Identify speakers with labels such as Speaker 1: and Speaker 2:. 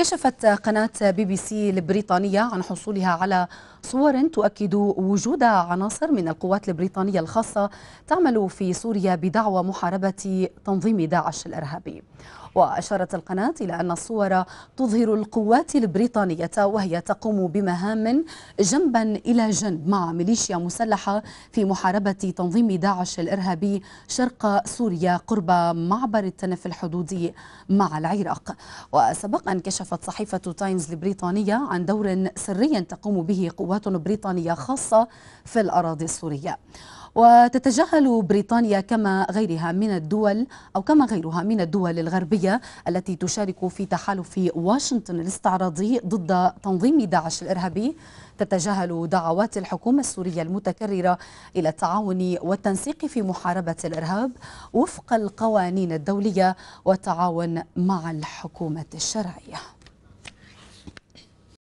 Speaker 1: كشفت قناة بي بي سي البريطانية عن حصولها على صور تؤكد وجود عناصر من القوات البريطانية الخاصة تعمل في سوريا بدعوى محاربة تنظيم داعش الإرهابي وأشارت القناة إلى أن الصور تظهر القوات البريطانية وهي تقوم بمهام جنبا إلى جنب مع ميليشيا مسلحة في محاربة تنظيم داعش الإرهابي شرق سوريا قرب معبر التنف الحدودي مع العراق وسبق أن كشفت صحيفة تايمز البريطانية عن دور سري تقوم به قوات بريطانية خاصة في الأراضي السورية وتتجاهل بريطانيا كما غيرها من الدول أو كما غيرها من الدول الغربية الدولية التي تشارك في تحالف واشنطن الاستعراضي ضد تنظيم داعش الإرهابي تتجاهل دعوات الحكومة السورية المتكررة إلى التعاون والتنسيق في محاربة الإرهاب وفق القوانين الدولية والتعاون مع الحكومة الشرعية